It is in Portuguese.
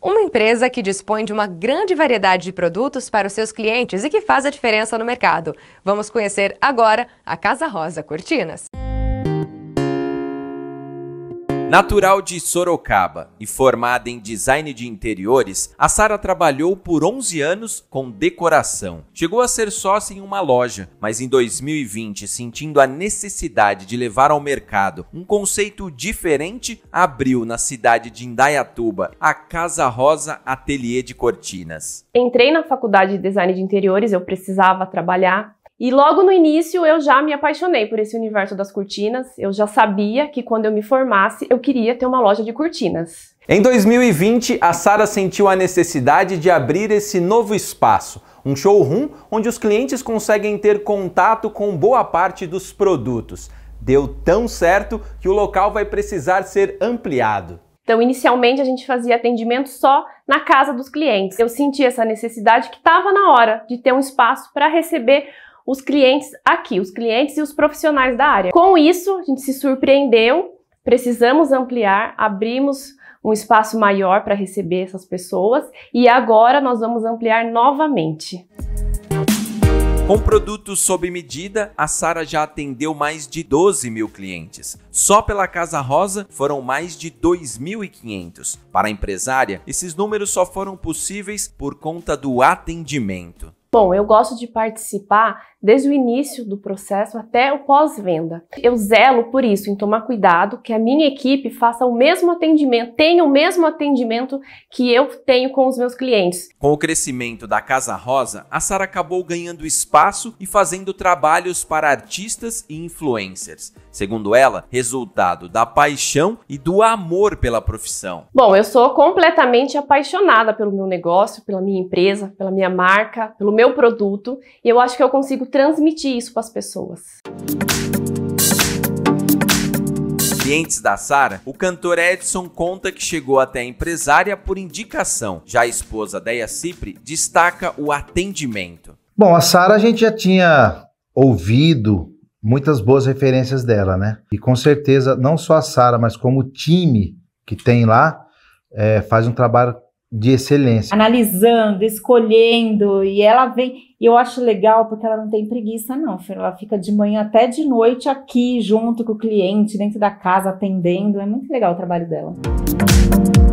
Uma empresa que dispõe de uma grande variedade de produtos para os seus clientes e que faz a diferença no mercado. Vamos conhecer agora a Casa Rosa Cortinas. Natural de Sorocaba e formada em design de interiores, a Sara trabalhou por 11 anos com decoração. Chegou a ser sócia em uma loja, mas em 2020, sentindo a necessidade de levar ao mercado um conceito diferente, abriu na cidade de Indaiatuba a Casa Rosa Ateliê de Cortinas. Entrei na faculdade de design de interiores, eu precisava trabalhar e logo no início eu já me apaixonei por esse universo das cortinas. Eu já sabia que quando eu me formasse eu queria ter uma loja de cortinas. Em 2020, a Sara sentiu a necessidade de abrir esse novo espaço, um showroom onde os clientes conseguem ter contato com boa parte dos produtos. Deu tão certo que o local vai precisar ser ampliado. Então, inicialmente, a gente fazia atendimento só na casa dos clientes. Eu senti essa necessidade que estava na hora de ter um espaço para receber os clientes aqui, os clientes e os profissionais da área. Com isso, a gente se surpreendeu, precisamos ampliar, abrimos um espaço maior para receber essas pessoas e agora nós vamos ampliar novamente. Com produtos sob medida, a Sara já atendeu mais de 12 mil clientes. Só pela Casa Rosa foram mais de 2.500. Para a empresária, esses números só foram possíveis por conta do atendimento. Bom, eu gosto de participar desde o início do processo até o pós-venda. Eu zelo por isso, em tomar cuidado que a minha equipe faça o mesmo atendimento, tenha o mesmo atendimento que eu tenho com os meus clientes. Com o crescimento da Casa Rosa, a Sara acabou ganhando espaço e fazendo trabalhos para artistas e influencers segundo ela, resultado da paixão e do amor pela profissão. Bom, eu sou completamente apaixonada pelo meu negócio, pela minha empresa, pela minha marca, pelo meu produto, e eu acho que eu consigo transmitir isso para as pessoas. clientes da Sara, o cantor Edson conta que chegou até a empresária por indicação. Já a esposa Deia Cipri destaca o atendimento. Bom, a Sara a gente já tinha ouvido muitas boas referências dela, né? E com certeza, não só a Sara, mas como o time que tem lá, é, faz um trabalho de excelência. Analisando, escolhendo, e ela vem. E eu acho legal porque ela não tem preguiça, não, Ela fica de manhã até de noite aqui, junto com o cliente, dentro da casa, atendendo. É muito legal o trabalho dela. Música